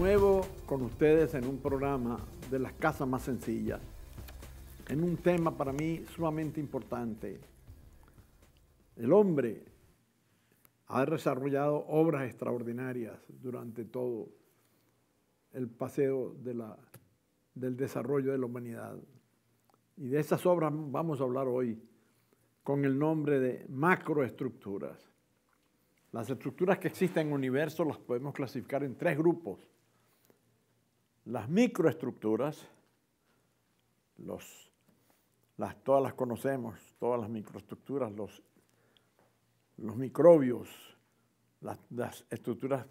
nuevo con ustedes en un programa de las casas más sencillas, en un tema para mí sumamente importante. El hombre ha desarrollado obras extraordinarias durante todo el paseo del desarrollo de la humanidad. Y de esas obras vamos a hablar hoy con el nombre de macroestructuras. Las estructuras que existen en el universo las podemos clasificar en tres grupos las microestructuras, las, todas las conocemos, todas las microestructuras, los, microbios, las, estructuras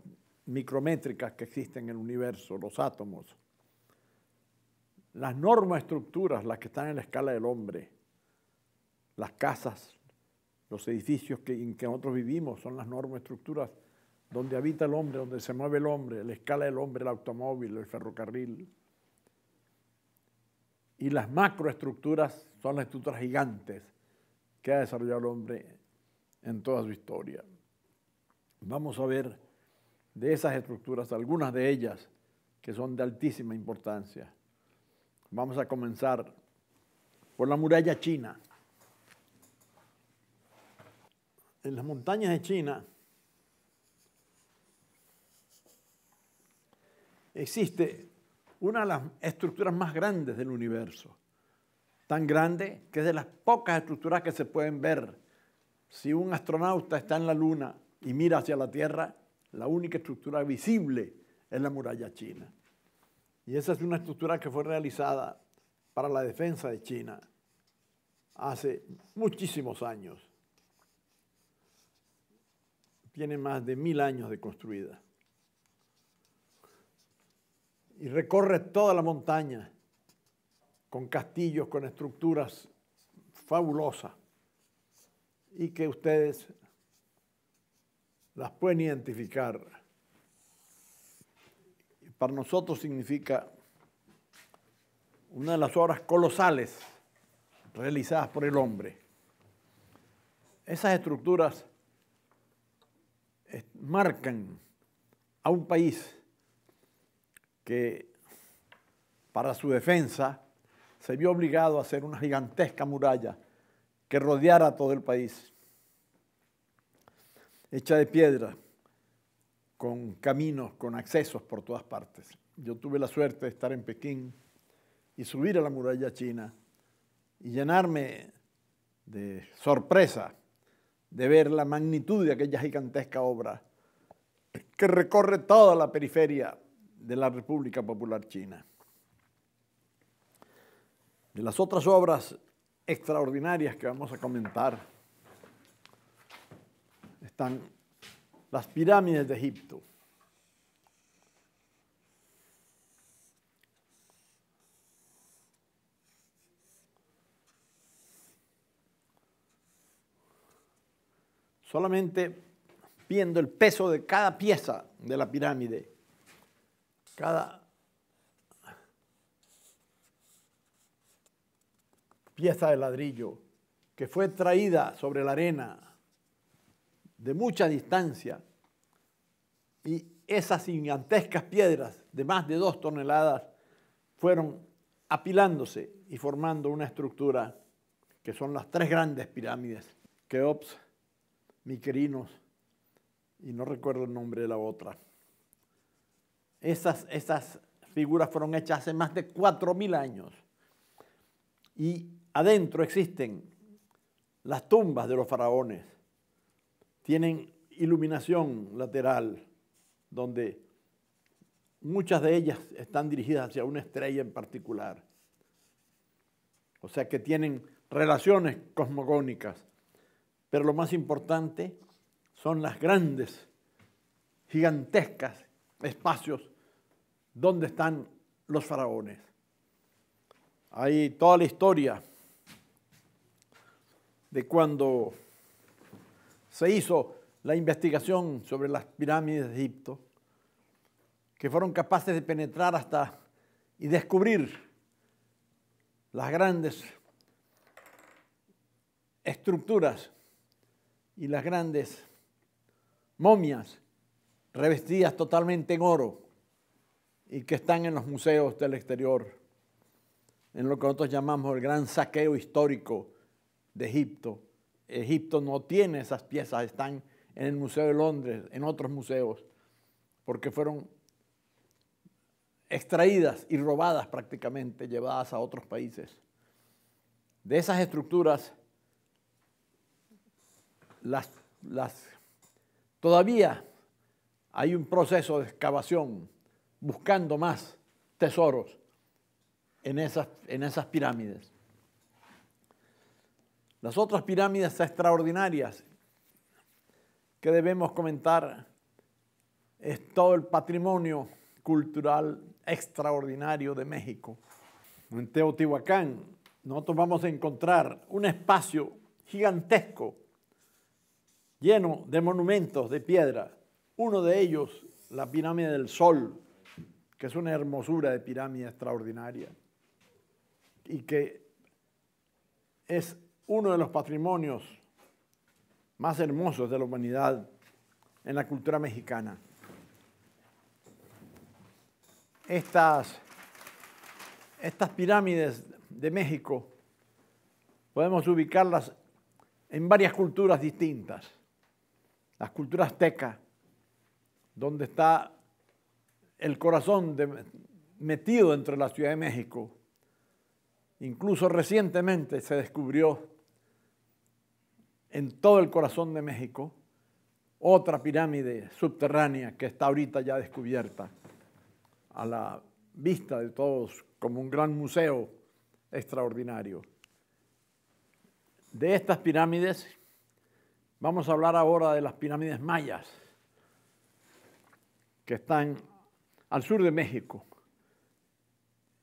micrométricas que existen en el universo, los átomos, las estructuras, las que están en la escala del hombre, las casas, los edificios en que nosotros vivimos son las normas estructuras donde habita el hombre, donde se mueve el hombre, la escala del hombre, el automóvil, el ferrocarril. Y las macroestructuras son las estructuras gigantes que ha desarrollado el hombre en toda su historia. Vamos a ver de esas estructuras, algunas de ellas que son de altísima importancia. Vamos a comenzar por la muralla china. En las montañas de China, existe una de las estructuras más grandes del universo, tan grande que es de las pocas estructuras que se pueden ver. Si un astronauta está en la Luna y mira hacia la Tierra, la única estructura visible es la muralla china. Y esa es una estructura que fue realizada para la defensa de China hace muchísimos años. Tiene más de mil años de construida y recorre toda la montaña con castillos, con estructuras fabulosas y que ustedes las pueden identificar. Para nosotros significa una de las obras colosales realizadas por el hombre. Esas estructuras marcan a un país que para su defensa se vio obligado a hacer una gigantesca muralla que rodeara todo el país, hecha de piedra, con caminos, con accesos por todas partes. Yo tuve la suerte de estar en Pekín y subir a la muralla china y llenarme de sorpresa de ver la magnitud de aquella gigantesca obra que recorre toda la periferia de la República Popular China. De las otras obras extraordinarias que vamos a comentar están las pirámides de Egipto. Solamente viendo el peso de cada pieza de la pirámide, cada pieza de ladrillo que fue traída sobre la arena de mucha distancia y esas gigantescas piedras de más de dos toneladas fueron apilándose y formando una estructura que son las tres grandes pirámides, Keops, Micrinos y no recuerdo el nombre de la otra. Esas, figuras fueron hechas hace más de 4.000 años. Y adentro existen las tumbas de los faraones. Tienen iluminación lateral, donde muchas de ellas están dirigidas hacia una estrella en particular. O sea que tienen relaciones cosmogónicas. Pero lo más importante son las grandes, gigantescas espacios dónde están los faraones. Hay toda la historia de cuando se hizo la investigación sobre las pirámides de Egipto, que fueron capaces de penetrar hasta y descubrir las grandes estructuras y las grandes momias revestidas totalmente en oro y que están en los museos del exterior, en lo que nosotros llamamos el gran saqueo histórico de Egipto. Egipto no tiene esas piezas, están en el Museo de Londres, en otros museos, porque fueron extraídas y robadas prácticamente, llevadas a otros países. De esas estructuras, las, las, todavía hay un proceso de excavación buscando más tesoros en esas, en esas pirámides. Las otras pirámides extraordinarias que debemos comentar es todo el patrimonio cultural extraordinario de México. En Teotihuacán nosotros vamos a encontrar un espacio gigantesco lleno de monumentos de piedra. Uno de ellos, la pirámide del Sol, que es una hermosura de pirámide extraordinaria y que es uno de los patrimonios más hermosos de la humanidad en la cultura mexicana. Estas, estas pirámides de México podemos ubicarlas en varias culturas distintas. Las culturas tecas donde está el corazón metido entre la Ciudad de México. Incluso recientemente se descubrió en todo el corazón de México otra pirámide subterránea que está ahorita ya descubierta a la vista de todos como un gran museo extraordinario. De estas pirámides vamos a hablar ahora de las pirámides mayas que están al sur de México,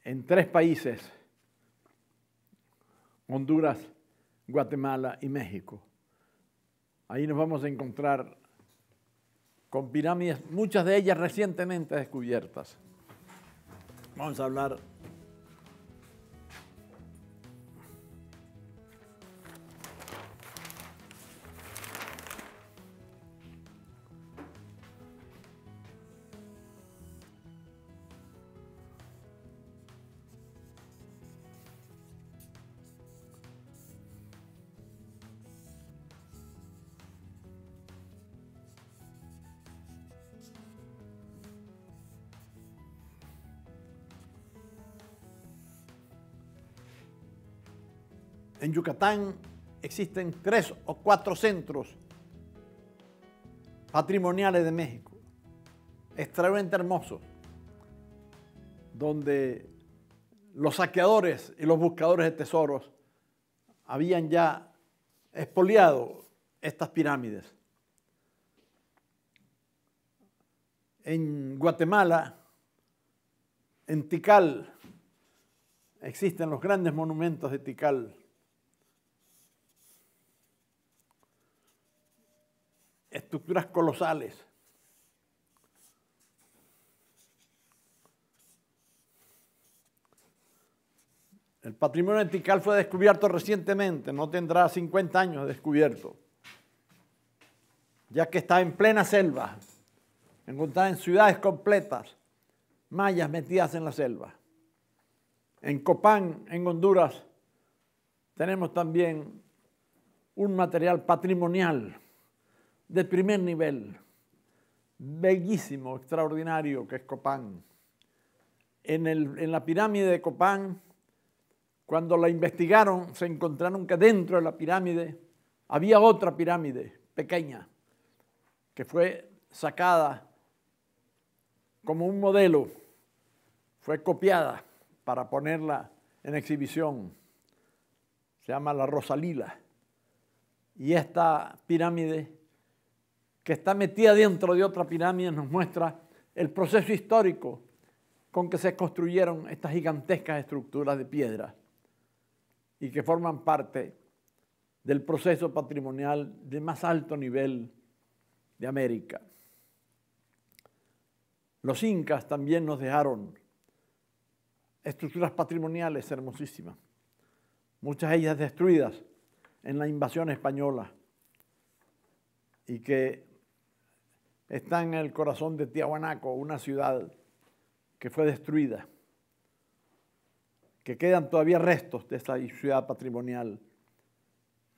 en tres países, Honduras, Guatemala y México. Ahí nos vamos a encontrar con pirámides, muchas de ellas recientemente descubiertas. Vamos a hablar Yucatán existen tres o cuatro centros patrimoniales de México, extremadamente hermosos, donde los saqueadores y los buscadores de tesoros habían ya expoliado estas pirámides. En Guatemala, en Tikal, existen los grandes monumentos de Tikal estructuras colosales. El patrimonio vertical fue descubierto recientemente, no tendrá 50 años de descubierto, ya que está en plena selva, encontrada en ciudades completas, mayas metidas en la selva. En Copán, en Honduras, tenemos también un material patrimonial de primer nivel, bellísimo, extraordinario, que es Copán. En, en la pirámide de Copán, cuando la investigaron, se encontraron que dentro de la pirámide había otra pirámide pequeña que fue sacada como un modelo, fue copiada para ponerla en exhibición. Se llama la Rosalila. Y esta pirámide que está metida dentro de otra pirámide nos muestra el proceso histórico con que se construyeron estas gigantescas estructuras de piedra y que forman parte del proceso patrimonial de más alto nivel de América. Los incas también nos dejaron estructuras patrimoniales hermosísimas, muchas de ellas destruidas en la invasión española y que está en el corazón de Tiahuanaco, una ciudad que fue destruida, que quedan todavía restos de esa ciudad patrimonial,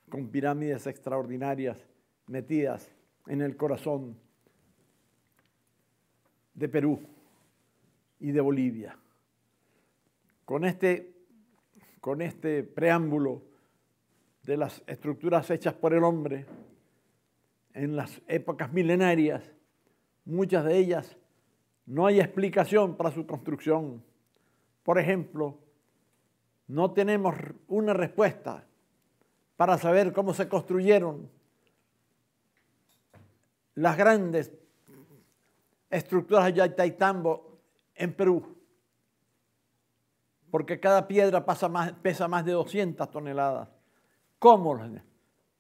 con pirámides extraordinarias metidas en el corazón de Perú y de Bolivia. Con este, con este preámbulo de las estructuras hechas por el hombre en las épocas milenarias, Muchas de ellas no hay explicación para su construcción. Por ejemplo, no tenemos una respuesta para saber cómo se construyeron las grandes estructuras de Yaitaitambo en Perú, porque cada piedra pesa más de 200 toneladas. ¿Cómo?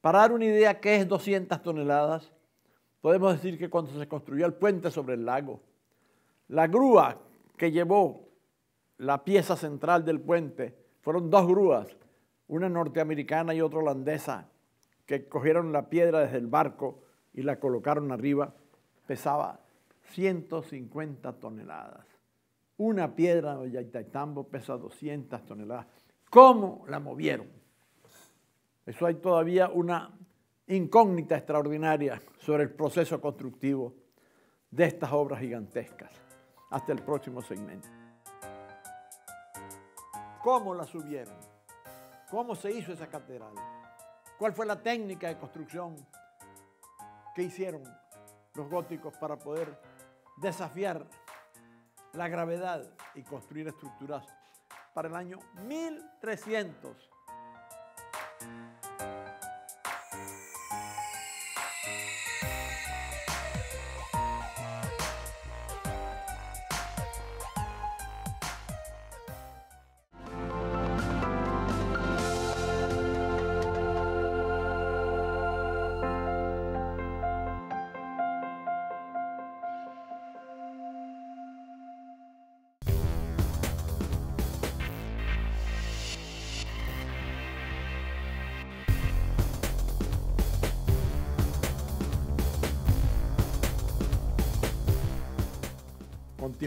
Para dar una idea qué es 200 toneladas, Podemos decir que cuando se construyó el puente sobre el lago, la grúa que llevó la pieza central del puente fueron dos grúas, una norteamericana y otra holandesa, que cogieron la piedra desde el barco y la colocaron arriba. Pesaba 150 toneladas. Una piedra de Yaitaitambo pesa 200 toneladas. ¿Cómo la movieron? Eso hay todavía una incógnita extraordinaria sobre el proceso constructivo de estas obras gigantescas. Hasta el próximo segmento. ¿Cómo la subieron? ¿Cómo se hizo esa catedral? ¿Cuál fue la técnica de construcción que hicieron los góticos para poder desafiar la gravedad y construir estructuras para el año 1300?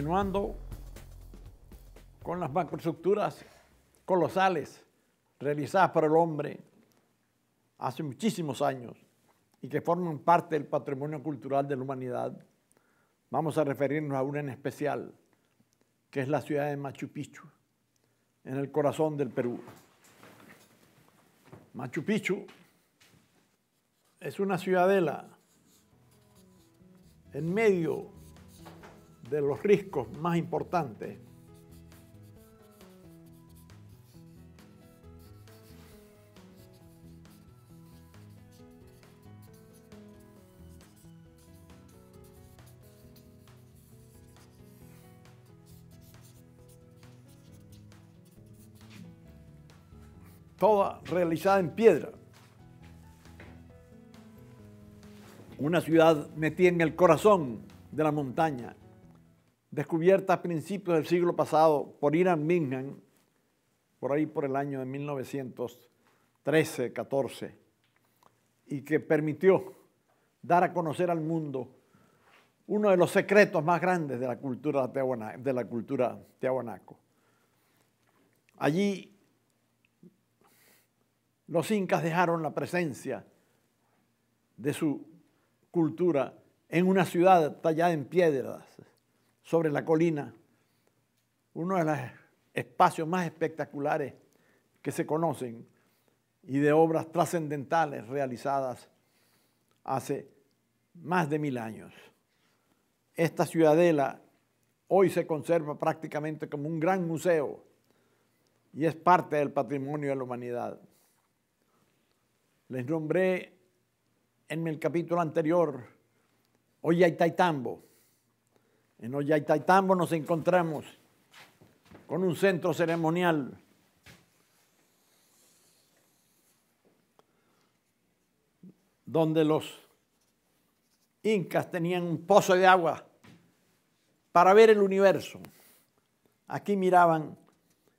continuando con las macroestructuras colosales realizadas por el hombre hace muchísimos años y que forman parte del patrimonio cultural de la humanidad, vamos a referirnos a una en especial, que es la ciudad de Machu Picchu, en el corazón del Perú. Machu Picchu es una ciudadela en medio de los riesgos más importantes. toda realizada en piedra. Una ciudad metida en el corazón de la montaña, descubierta a principios del siglo pasado por Irán Mingan, por ahí por el año de 1913, 14, y que permitió dar a conocer al mundo uno de los secretos más grandes de la cultura, de la cultura tehuanaco. Allí los incas dejaron la presencia de su cultura en una ciudad tallada en piedras, sobre la colina, uno de los espacios más espectaculares que se conocen y de obras trascendentales realizadas hace más de mil años. Esta ciudadela hoy se conserva prácticamente como un gran museo y es parte del patrimonio de la humanidad. Les nombré en el capítulo anterior Hoy hay Taitambo, en Ollaytaitambo nos encontramos con un centro ceremonial. donde los incas tenían un pozo de agua para ver el universo. Aquí miraban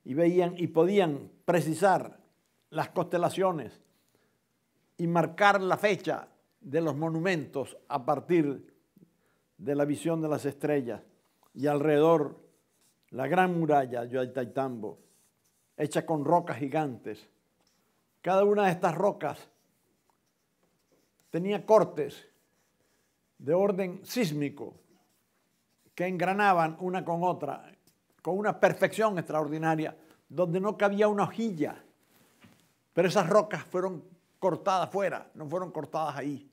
y veían y podían precisar las constelaciones y marcar la fecha de los monumentos a partir de de la visión de las estrellas y alrededor la gran muralla Yoaitaitambo, hecha con rocas gigantes. Cada una de estas rocas tenía cortes de orden sísmico que engranaban una con otra con una perfección extraordinaria, donde no cabía una hojilla. Pero esas rocas fueron cortadas fuera, no fueron cortadas ahí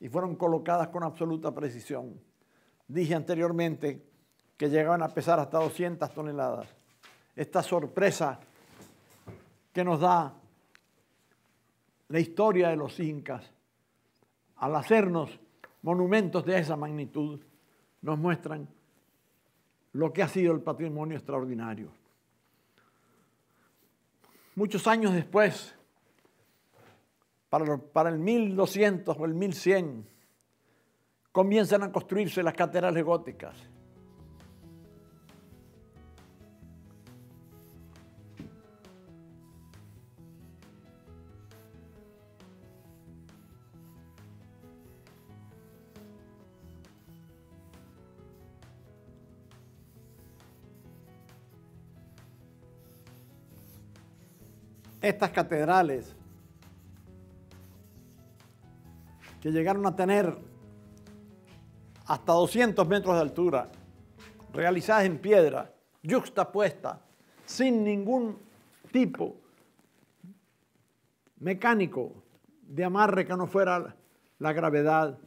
y fueron colocadas con absoluta precisión. Dije anteriormente que llegaban a pesar hasta 200 toneladas. Esta sorpresa que nos da la historia de los incas al hacernos monumentos de esa magnitud, nos muestran lo que ha sido el patrimonio extraordinario. Muchos años después, para, el 1200 o el 1100, comienzan a construirse las catedrales góticas. Estas catedrales que llegaron a tener hasta 200 metros de altura, realizadas en piedra, yuxtapuesta, sin ningún tipo mecánico de amarre que no fuera la gravedad,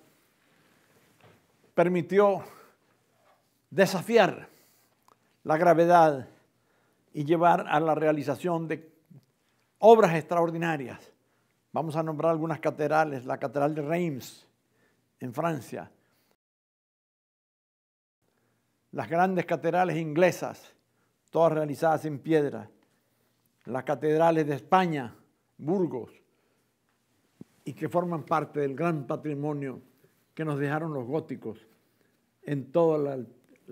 permitió desafiar la gravedad y llevar a la realización de obras extraordinarias Vamos a nombrar algunas catedrales, la Catedral de Reims en Francia, las grandes catedrales inglesas, todas realizadas en piedra, las catedrales de España, Burgos, y que forman parte del gran patrimonio que nos dejaron los góticos en todo el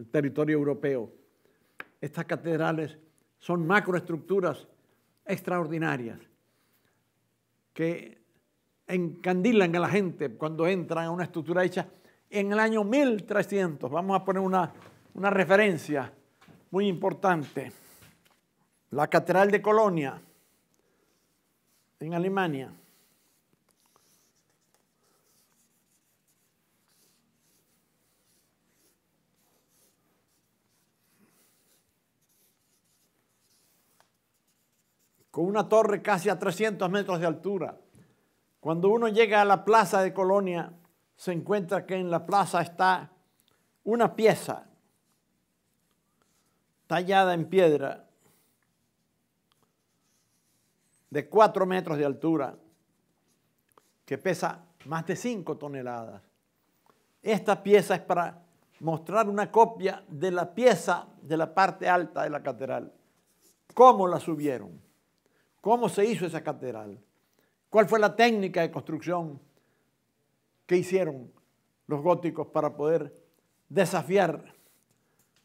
territorio europeo. Estas catedrales son macroestructuras extraordinarias que encandilan a la gente cuando entran a una estructura hecha en el año 1300. Vamos a poner una, una referencia muy importante. La Catedral de Colonia, en Alemania. con una torre casi a 300 metros de altura. Cuando uno llega a la plaza de Colonia, se encuentra que en la plaza está una pieza tallada en piedra de 4 metros de altura que pesa más de 5 toneladas. Esta pieza es para mostrar una copia de la pieza de la parte alta de la catedral, cómo la subieron. ¿Cómo se hizo esa catedral? ¿Cuál fue la técnica de construcción que hicieron los góticos para poder desafiar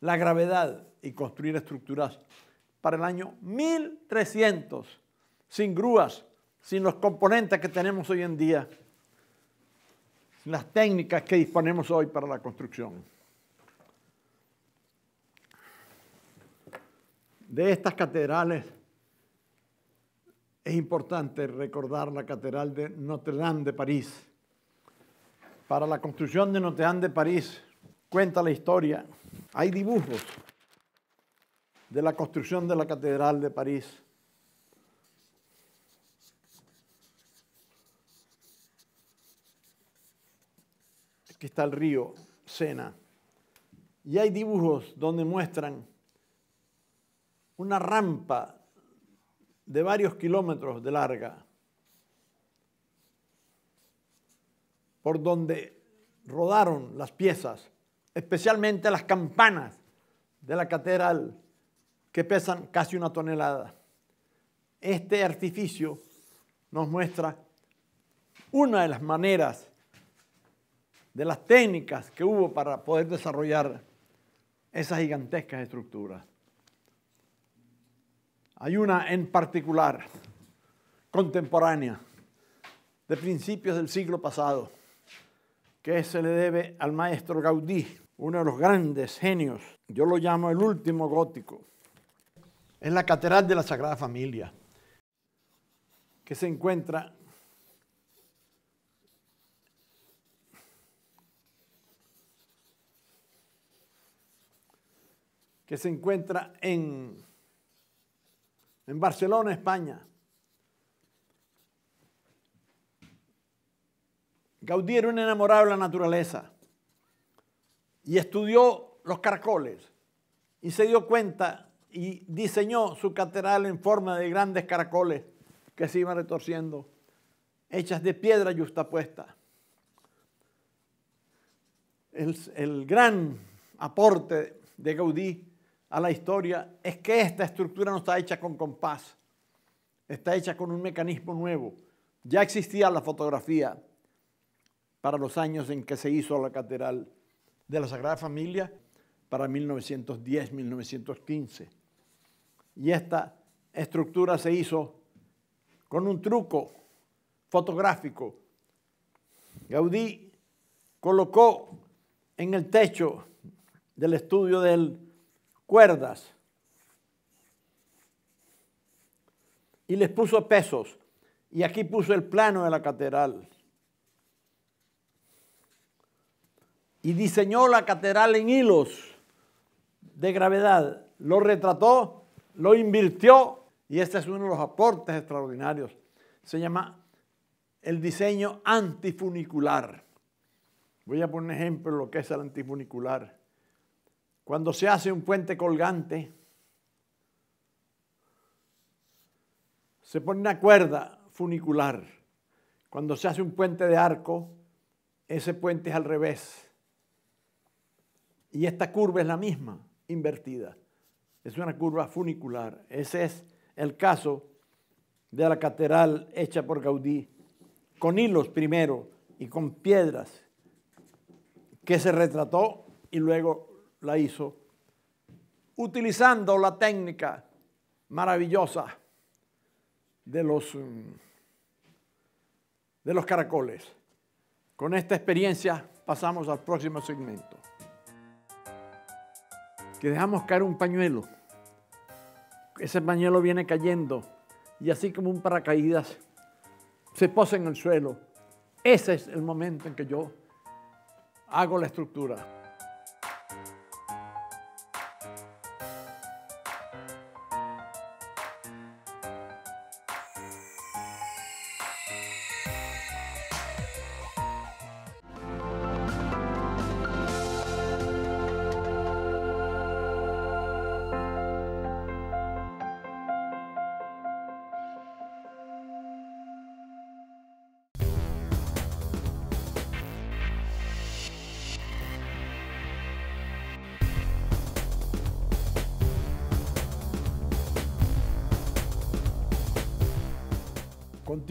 la gravedad y construir estructuras para el año 1300, sin grúas, sin los componentes que tenemos hoy en día, sin las técnicas que disponemos hoy para la construcción. De estas catedrales es importante recordar la Catedral de Notre Dame de París. Para la construcción de Notre Dame de París, cuenta la historia, hay dibujos de la construcción de la Catedral de París. Aquí está el río Sena. Y hay dibujos donde muestran una rampa de varios kilómetros de larga, por donde rodaron las piezas, especialmente las campanas de la catedral, que pesan casi una tonelada. Este artificio nos muestra una de las maneras, de las técnicas que hubo para poder desarrollar esas gigantescas estructuras. Hay una en particular, contemporánea, de principios del siglo pasado, que se le debe al maestro Gaudí, uno de los grandes genios. Yo lo llamo el último gótico. Es la Catedral de la Sagrada Familia, que se encuentra que se encuentra en en Barcelona, España. Gaudí era un enamorado de la naturaleza y estudió los caracoles y se dio cuenta y diseñó su catedral en forma de grandes caracoles que se iban retorciendo, hechas de piedra yustapuesta. El, el gran aporte de Gaudí a la historia es que esta estructura no está hecha con compás, está hecha con un mecanismo nuevo. Ya existía la fotografía para los años en que se hizo la Catedral de la Sagrada Familia, para 1910-1915. Y esta estructura se hizo con un truco fotográfico. Gaudí colocó en el techo del estudio del cuerdas y les puso pesos. Y aquí puso el plano de la catedral. Y diseñó la catedral en hilos de gravedad. Lo retrató, lo invirtió. Y este es uno de los aportes extraordinarios. Se llama el diseño antifunicular. Voy a poner un ejemplo de lo que es el antifunicular. Cuando se hace un puente colgante, se pone una cuerda funicular. Cuando se hace un puente de arco, ese puente es al revés. Y esta curva es la misma, invertida. Es una curva funicular. Ese es el caso de la catedral hecha por Gaudí, con hilos primero y con piedras, que se retrató y luego la hizo utilizando la técnica maravillosa de los, mm, de los caracoles. Con esta experiencia pasamos al próximo segmento. Que dejamos caer un pañuelo. Ese pañuelo viene cayendo y así como un paracaídas se posa en el suelo. Ese es el momento en que yo hago la estructura.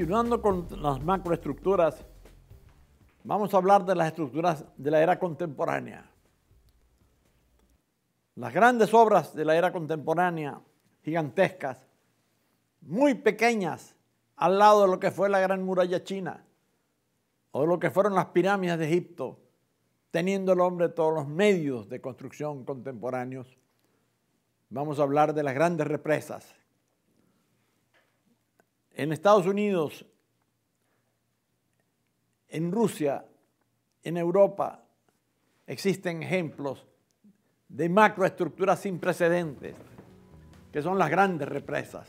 Continuando con las macroestructuras, vamos a hablar de las estructuras de la era contemporánea. Las grandes obras de la era contemporánea, gigantescas, muy pequeñas, al lado de lo que fue la Gran Muralla China o lo que fueron las pirámides de Egipto, teniendo el hombre todos los medios de construcción contemporáneos. Vamos a hablar de las grandes represas en Estados Unidos, en Rusia, en Europa, existen ejemplos de macroestructuras sin precedentes, que son las grandes represas.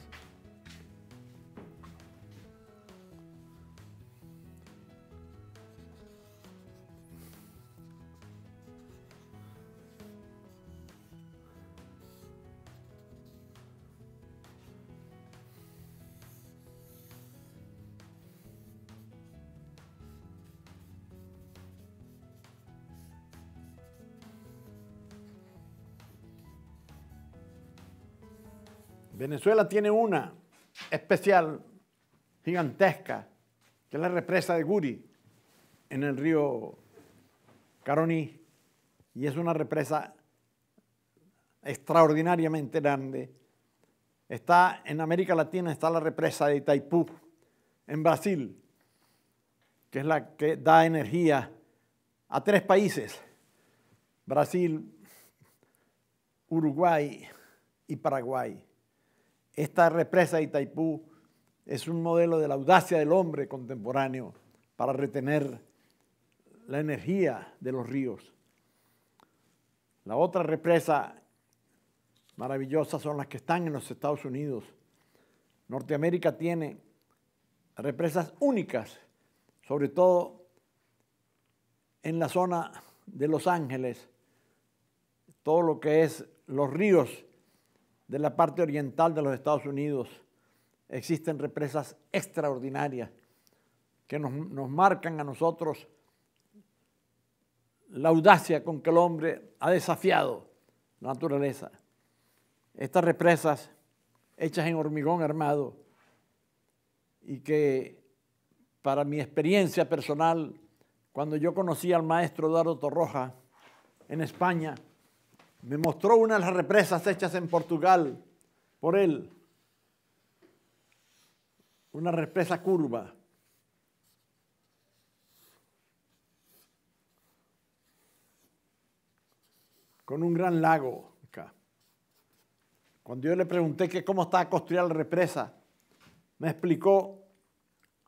Venezuela tiene una especial, gigantesca, que es la represa de Guri en el río Caroní. Y es una represa extraordinariamente grande. Está en América Latina, está la represa de Itaipú, en Brasil, que es la que da energía a tres países, Brasil, Uruguay y Paraguay. Esta represa de Itaipú es un modelo de la audacia del hombre contemporáneo para retener la energía de los ríos. La otra represa maravillosa son las que están en los Estados Unidos. Norteamérica tiene represas únicas, sobre todo en la zona de Los Ángeles, todo lo que es los ríos de la parte oriental de los Estados Unidos existen represas extraordinarias que nos, marcan a nosotros la audacia con que el hombre ha desafiado la naturaleza. Estas represas hechas en hormigón armado y que para mi experiencia personal, cuando yo conocí al maestro Eduardo Torroja en España, me mostró una de las represas hechas en Portugal por él. Una represa curva. Con un gran lago acá. Cuando yo le pregunté que cómo estaba construida la represa, me explicó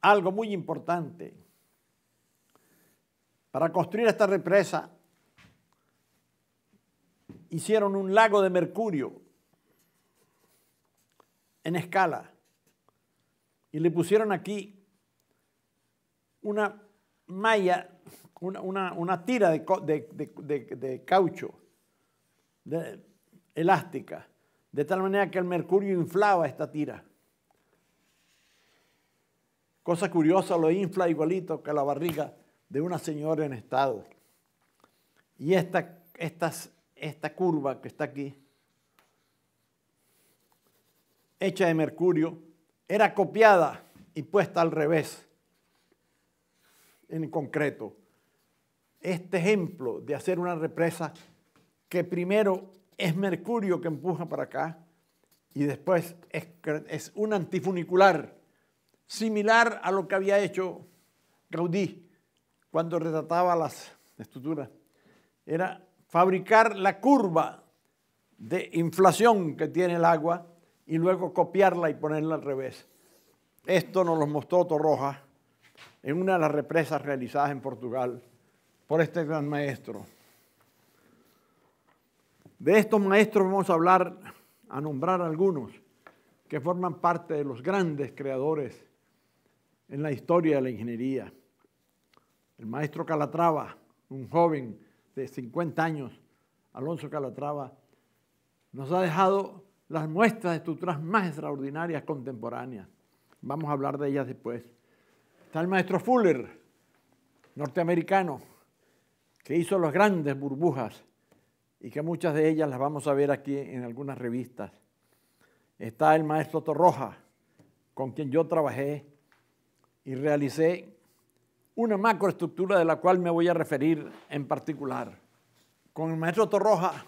algo muy importante. Para construir esta represa hicieron un lago de mercurio en escala y le pusieron aquí una malla, una, tira de, de, caucho elástica, de tal manera que el mercurio inflaba esta tira. Cosa curiosa, lo infla igualito que la barriga de una señora en estado. Y esta, estas esta curva que está aquí, hecha de mercurio, era copiada y puesta al revés en concreto. Este ejemplo de hacer una represa que primero es mercurio que empuja para acá y después es, es un antifunicular, similar a lo que había hecho Gaudí cuando retrataba las estructuras. Era fabricar la curva de inflación que tiene el agua y luego copiarla y ponerla al revés. Esto nos lo mostró Torroja en una de las represas realizadas en Portugal por este gran maestro. De estos maestros vamos a hablar, a nombrar algunos que forman parte de los grandes creadores en la historia de la ingeniería. El maestro Calatrava, un joven de 50 años, Alonso Calatrava, nos ha dejado las muestras de estructuras más extraordinarias contemporáneas. Vamos a hablar de ellas después. Está el maestro Fuller, norteamericano, que hizo las grandes burbujas y que muchas de ellas las vamos a ver aquí en algunas revistas. Está el maestro Torroja, con quien yo trabajé y realicé una macroestructura de la cual me voy a referir en particular. Con el maestro Torroja,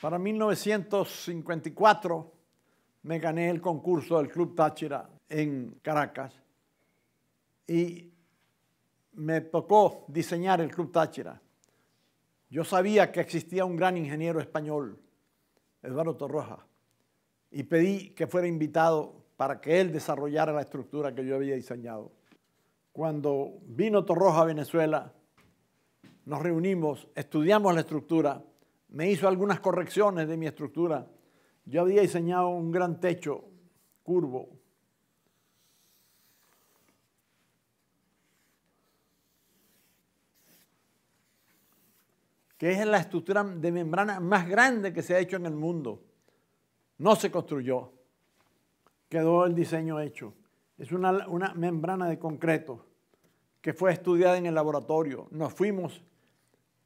para 1954 me gané el concurso del Club Táchira en Caracas y me tocó diseñar el Club Táchira. Yo sabía que existía un gran ingeniero español, Eduardo Torroja, y pedí que fuera invitado para que él desarrollara la estructura que yo había diseñado cuando vino Torroja a Venezuela, nos reunimos, estudiamos la estructura, me hizo algunas correcciones de mi estructura. Yo había diseñado un gran techo curvo. que es la estructura de membrana más grande que se ha hecho en el mundo. No se construyó. Quedó el diseño hecho. Es una, una membrana de concreto que fue estudiada en el laboratorio. Nos fuimos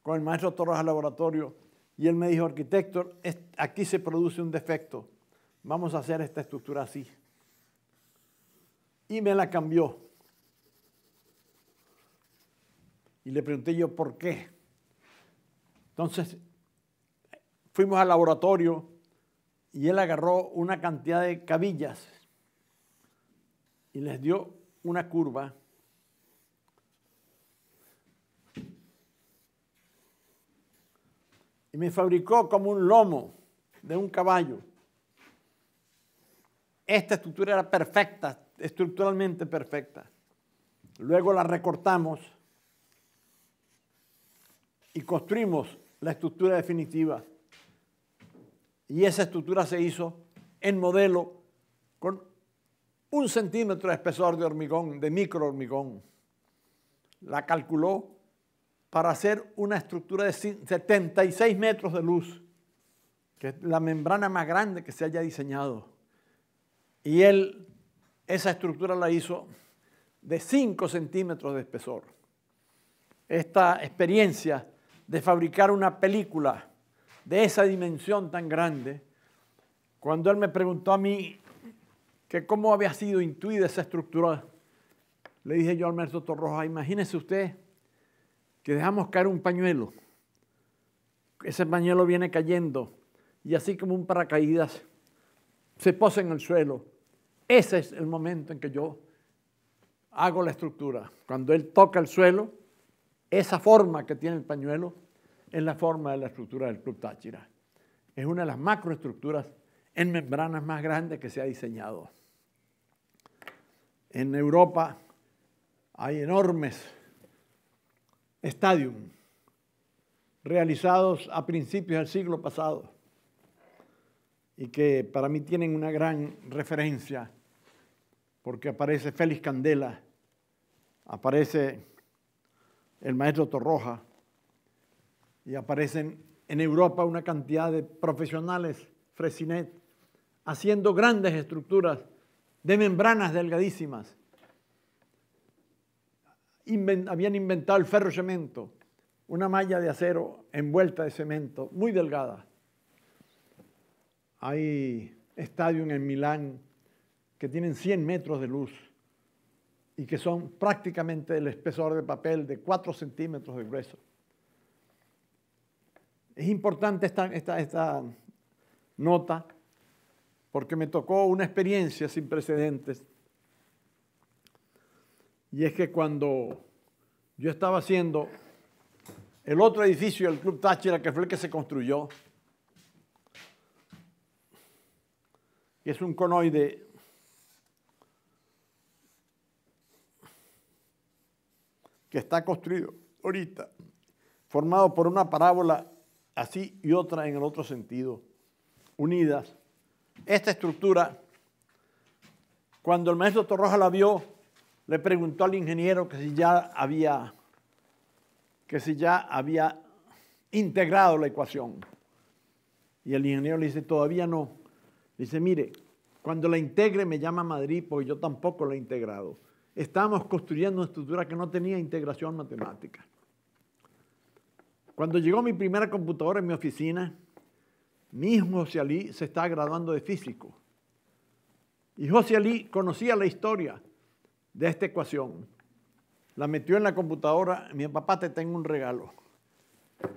con el maestro Torres al laboratorio y él me dijo, arquitecto, aquí se produce un defecto, vamos a hacer esta estructura así. Y me la cambió. Y le pregunté yo por qué. Entonces, fuimos al laboratorio y él agarró una cantidad de cabillas y les dio una curva y me fabricó como un lomo de un caballo. Esta estructura era perfecta, estructuralmente perfecta. Luego la recortamos y construimos la estructura definitiva. Y esa estructura se hizo en modelo con un centímetro de espesor de hormigón, de micro hormigón. La calculó para hacer una estructura de 76 metros de luz, que es la membrana más grande que se haya diseñado. Y él esa estructura la hizo de 5 centímetros de espesor. Esta experiencia de fabricar una película de esa dimensión tan grande, cuando él me preguntó a mí que cómo había sido intuida esa estructura, le dije yo al Alberto Torroja, imagínese usted que dejamos caer un pañuelo. Ese pañuelo viene cayendo y así como un paracaídas se posa en el suelo. Ese es el momento en que yo hago la estructura. Cuando él toca el suelo, esa forma que tiene el pañuelo es la forma de la estructura del Club Táchira. Es una de las macroestructuras en membranas más grandes que se ha diseñado. En Europa hay enormes estadium realizados a principios del siglo pasado y que para mí tienen una gran referencia porque aparece Félix Candela, aparece el maestro Torroja y aparecen en Europa una cantidad de profesionales, Fresinet, haciendo grandes estructuras de membranas delgadísimas habían inventado el cemento una malla de acero envuelta de cemento, muy delgada. Hay estadios en Milán que tienen 100 metros de luz y que son prácticamente el espesor de papel de 4 centímetros de grueso. Es importante esta nota porque me tocó una experiencia sin precedentes y es que cuando yo estaba haciendo el otro edificio del Club Táchira, que fue el que se construyó, que es un conoide que está construido ahorita, formado por una parábola así y otra en el otro sentido, unidas. Esta estructura, cuando el maestro Torroja la vio, le preguntó al ingeniero que si ya había, que si ya había integrado la ecuación. Y el ingeniero le dice, todavía no. dice, mire, cuando la integre me llama Madrid porque yo tampoco la he integrado. Estábamos construyendo una estructura que no tenía integración matemática. Cuando llegó mi primera computadora en mi oficina, mi hijo José Ali se está graduando de físico. Y José Alí conocía la historia de esta ecuación, la metió en la computadora, mi papá te tengo un regalo,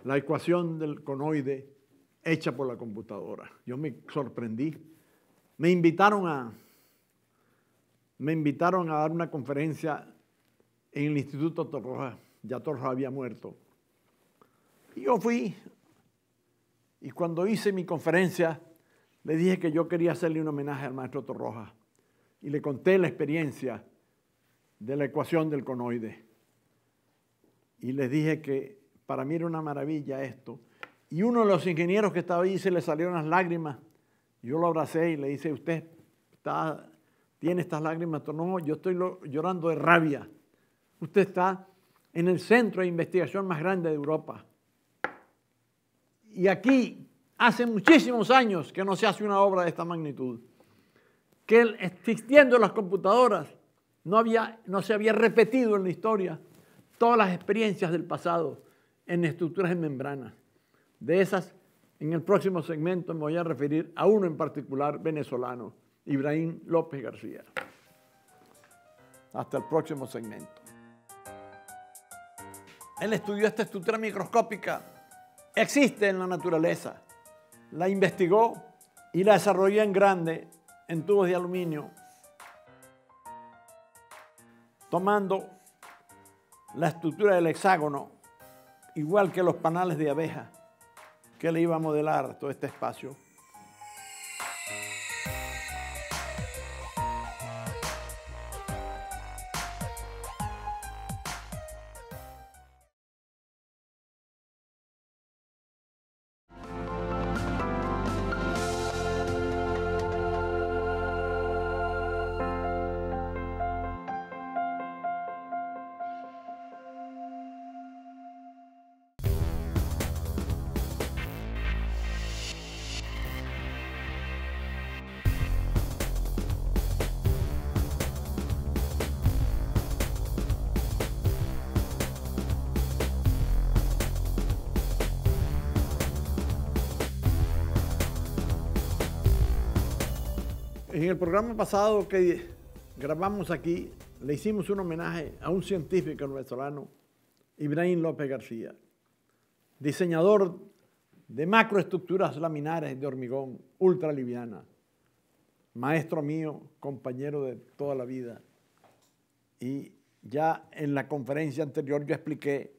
la ecuación del conoide hecha por la computadora. Yo me sorprendí. Me invitaron a, me invitaron a dar una conferencia en el Instituto Torroja, ya Torroja había muerto. Y yo fui, y cuando hice mi conferencia, le dije que yo quería hacerle un homenaje al maestro Torroja. Y le conté la experiencia de la ecuación del conoide. Y les dije que para mí era una maravilla esto. Y uno de los ingenieros que estaba ahí se le salieron las lágrimas. Yo lo abracé y le dije, usted está, tiene estas lágrimas. No, yo estoy llorando de rabia. Usted está en el centro de investigación más grande de Europa. Y aquí hace muchísimos años que no se hace una obra de esta magnitud. Que existiendo las computadoras, no, había, no se había repetido en la historia todas las experiencias del pasado en estructuras de membrana. De esas, en el próximo segmento me voy a referir a uno en particular venezolano, Ibrahim López García. Hasta el próximo segmento. Él estudió esta estructura microscópica. Existe en la naturaleza. La investigó y la desarrolló en grande en tubos de aluminio tomando la estructura del hexágono, igual que los panales de abeja que le iba a modelar todo este espacio. el programa pasado que grabamos aquí, le hicimos un homenaje a un científico venezolano, Ibrahim López García, diseñador de macroestructuras laminares de hormigón ultraliviana, maestro mío, compañero de toda la vida. Y ya en la conferencia anterior yo expliqué,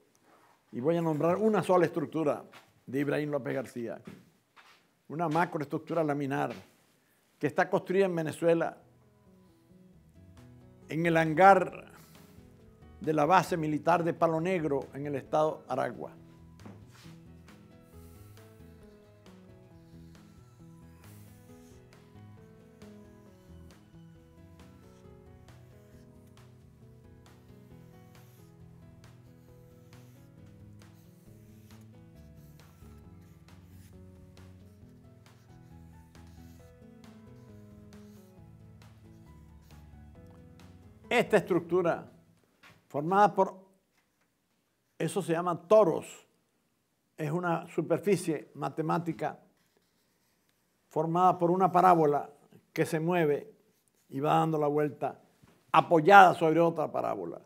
y voy a nombrar una sola estructura de Ibrahim López García, una macroestructura laminar que está construida en Venezuela, en el hangar de la base militar de Palo Negro, en el estado Aragua. Esta estructura, formada por, eso se llama toros, es una superficie matemática formada por una parábola que se mueve y va dando la vuelta apoyada sobre otra parábola.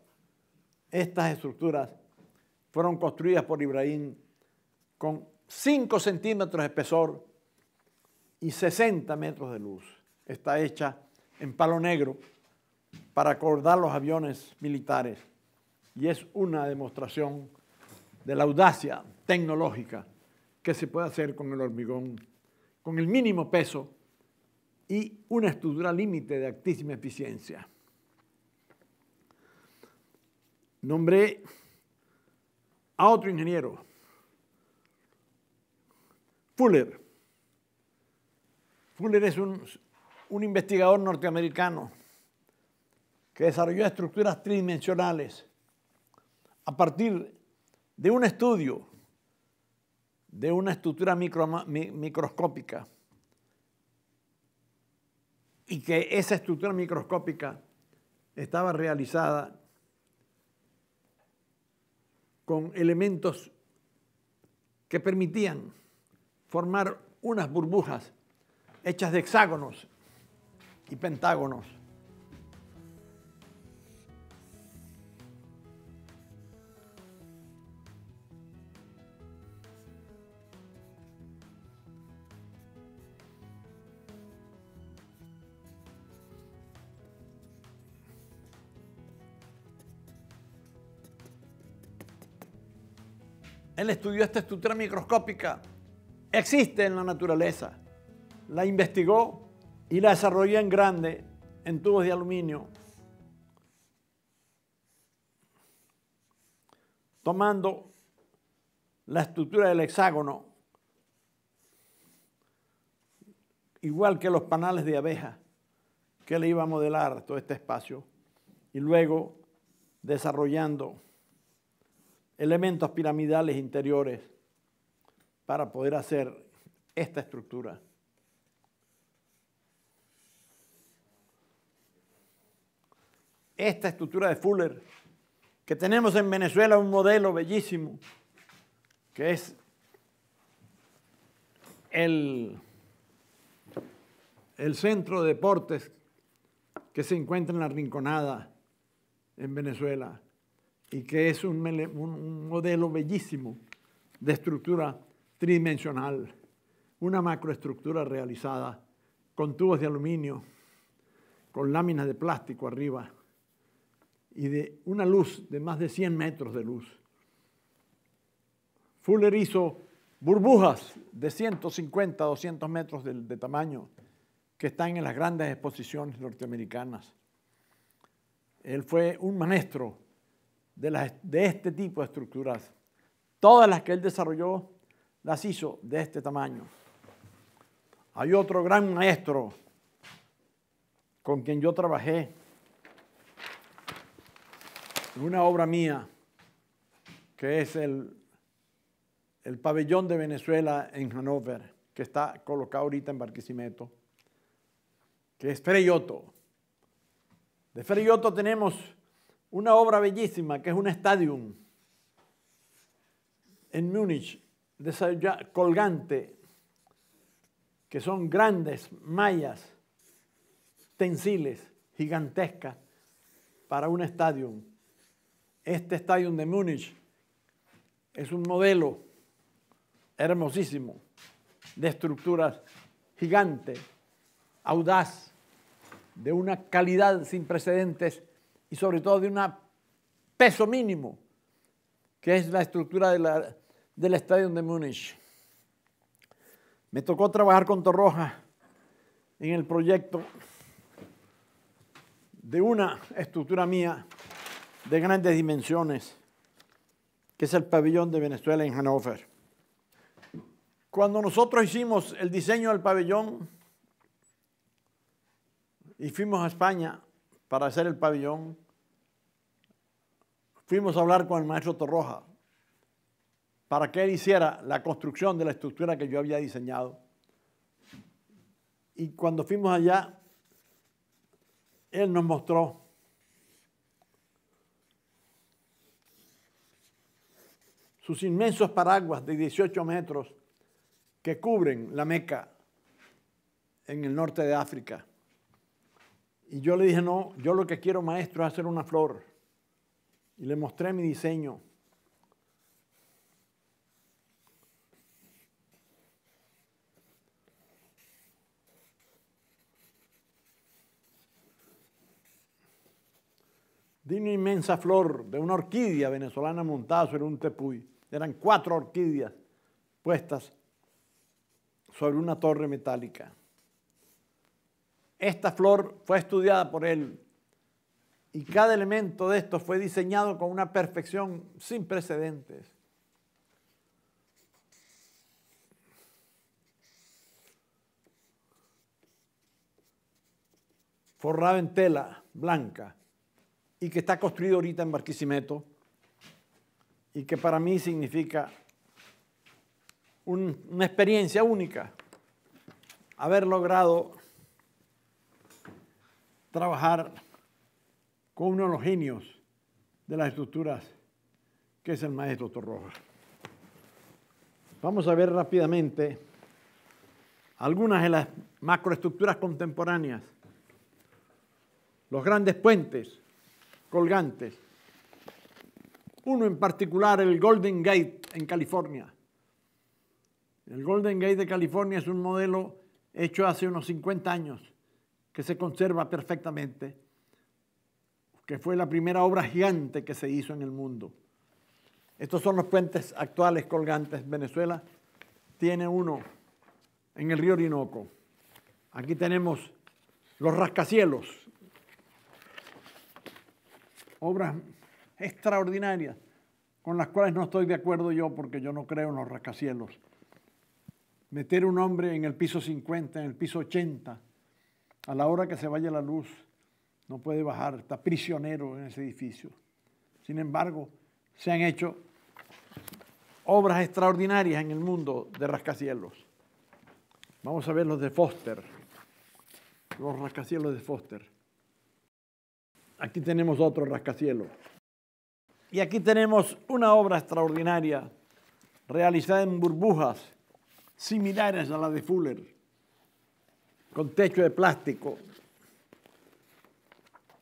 Estas estructuras fueron construidas por Ibrahim con 5 centímetros de espesor y 60 metros de luz. Está hecha en palo negro para acordar los aviones militares. Y es una demostración de la audacia tecnológica que se puede hacer con el hormigón, con el mínimo peso y una estructura límite de altísima eficiencia. Nombré a otro ingeniero, Fuller. Fuller es un, un investigador norteamericano que desarrolló estructuras tridimensionales a partir de un estudio de una estructura microscópica y que esa estructura microscópica estaba realizada con elementos que permitían formar unas burbujas hechas de hexágonos y pentágonos Él estudió esta estructura microscópica. Existe en la naturaleza. La investigó y la desarrolló en grande, en tubos de aluminio, tomando la estructura del hexágono, igual que los panales de abeja que le iba a modelar todo este espacio, y luego desarrollando elementos piramidales interiores para poder hacer esta estructura. Esta estructura de Fuller, que tenemos en Venezuela un modelo bellísimo, que es el, centro de deportes que se encuentra en la Rinconada, en Venezuela y que es un, modelo bellísimo de estructura tridimensional, una macroestructura realizada con tubos de aluminio, con láminas de plástico arriba y de una luz de más de 100 metros de luz. Fuller hizo burbujas de 150, 200 metros de, de, tamaño que están en las grandes exposiciones norteamericanas. Él fue un maestro de, este tipo de estructuras. Todas las que él desarrolló las hizo de este tamaño. Hay otro gran maestro con quien yo trabajé en una obra mía, que es el, el pabellón de Venezuela en Hannover, que está colocado ahorita en Barquisimeto, que es Freyotto. De Freyotto tenemos una obra bellísima que es un estadio en Múnich, colgante, que son grandes mallas, tensiles gigantescas para un estadio. Este estadio de Múnich es un modelo hermosísimo de estructuras gigantes, audaz, de una calidad sin precedentes y sobre todo de un peso mínimo, que es la estructura del estadio de Múnich. Me tocó trabajar con Torroja en el proyecto de una estructura mía de grandes dimensiones, que es el pabellón de Venezuela en Hannover. Cuando nosotros hicimos el diseño del pabellón y fuimos a España para hacer el pabellón. Fuimos a hablar con el maestro Torroja para que él hiciera la construcción de la estructura que yo había diseñado. Y cuando fuimos allá, él nos mostró sus inmensos paraguas de 18 metros que cubren la Meca en el norte de África. Y yo le dije, no, yo lo que quiero, maestro, es hacer una flor. Y le mostré mi diseño. de una inmensa flor, de una orquídea venezolana montada sobre un tepuy. Eran cuatro orquídeas puestas sobre una torre metálica. Esta flor fue estudiada por él y cada elemento de esto fue diseñado con una perfección sin precedentes. Forrado en tela blanca y que está construido ahorita en Barquisimeto y que para mí significa una experiencia única haber logrado trabajar con uno de los genios de las estructuras, que es el maestro Torroja. Vamos a ver rápidamente algunas de las macroestructuras contemporáneas, los grandes puentes colgantes, uno en particular, el Golden Gate en California. El Golden Gate de California es un modelo hecho hace unos 50 años que se conserva perfectamente, que fue la primera obra gigante que se hizo en el mundo. Estos son los puentes actuales colgantes. Venezuela tiene uno en el río Orinoco. Aquí tenemos los rascacielos. Obras extraordinarias con las cuales no estoy de acuerdo yo porque yo no creo en los rascacielos. Meter un hombre en el piso 50, en el piso 80, a la hora que se vaya la luz, no puede bajar, está prisionero en ese edificio. Sin embargo, se han hecho obras extraordinarias en el mundo de rascacielos. Vamos a ver los de Foster, los rascacielos de Foster. Aquí tenemos otro rascacielos. Y aquí tenemos una obra extraordinaria realizada en burbujas similares a la de Fuller con techo de plástico,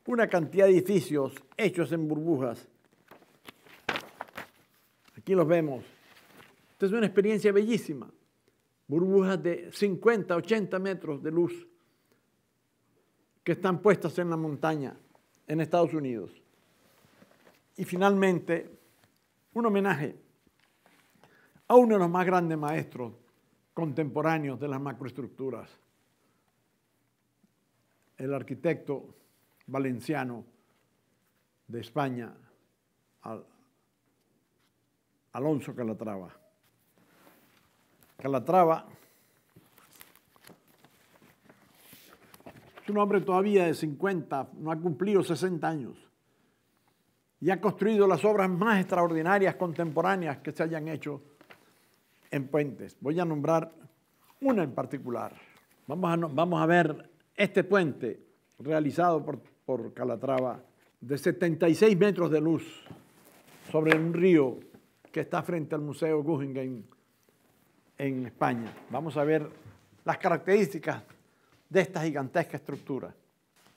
una cantidad de edificios hechos en burbujas. Aquí los vemos. Esta es una experiencia bellísima. Burbujas de 50, 80 metros de luz que están puestas en la montaña en Estados Unidos. Y finalmente, un homenaje a uno de los más grandes maestros contemporáneos de las macroestructuras, el arquitecto valenciano de España, Alonso Calatrava. Calatrava es un hombre todavía de 50, no ha cumplido 60 años, y ha construido las obras más extraordinarias contemporáneas que se hayan hecho en puentes. Voy a nombrar una en particular. Vamos vamos a ver este puente realizado por, Calatrava de 76 metros de luz sobre un río que está frente al Museo Guggenheim en España. Vamos a ver las características de esta gigantesca estructura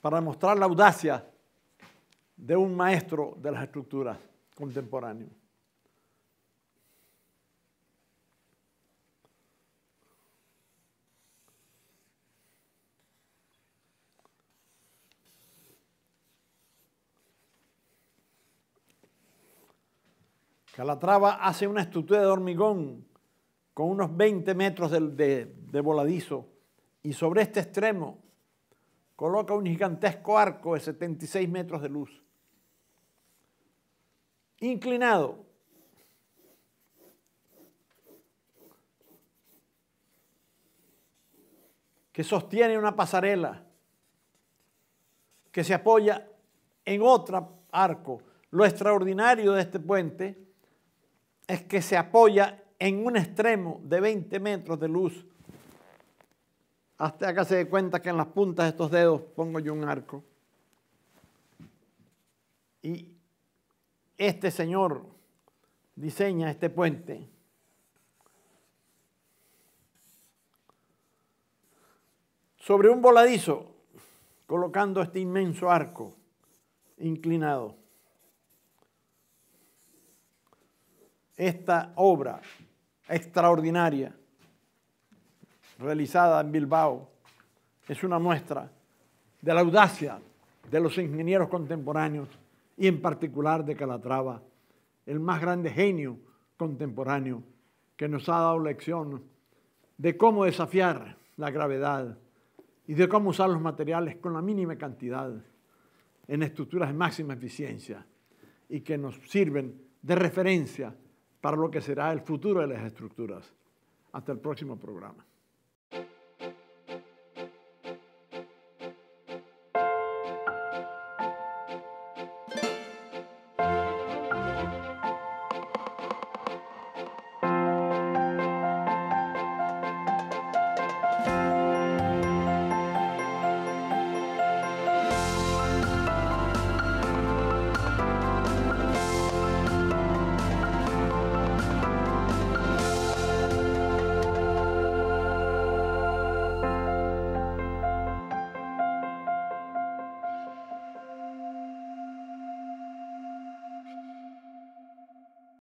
para mostrar la audacia de un maestro de las estructuras contemporáneas. Calatrava hace una estructura de hormigón con unos 20 metros de, voladizo y sobre este extremo coloca un gigantesco arco de 76 metros de luz. Inclinado. que sostiene una pasarela que se apoya en otro arco. Lo extraordinario de este puente es que se apoya en un extremo de 20 metros de luz. Hasta acá se dé cuenta que en las puntas de estos dedos pongo yo un arco. Y este señor diseña este puente. Sobre un voladizo, colocando este inmenso arco inclinado. esta obra extraordinaria realizada en Bilbao es una muestra de la audacia de los ingenieros contemporáneos y en particular de Calatrava, el más grande genio contemporáneo que nos ha dado lección de cómo desafiar la gravedad y de cómo usar los materiales con la mínima cantidad en estructuras de máxima eficiencia y que nos sirven de referencia para lo que será el futuro de las estructuras. Hasta el próximo programa.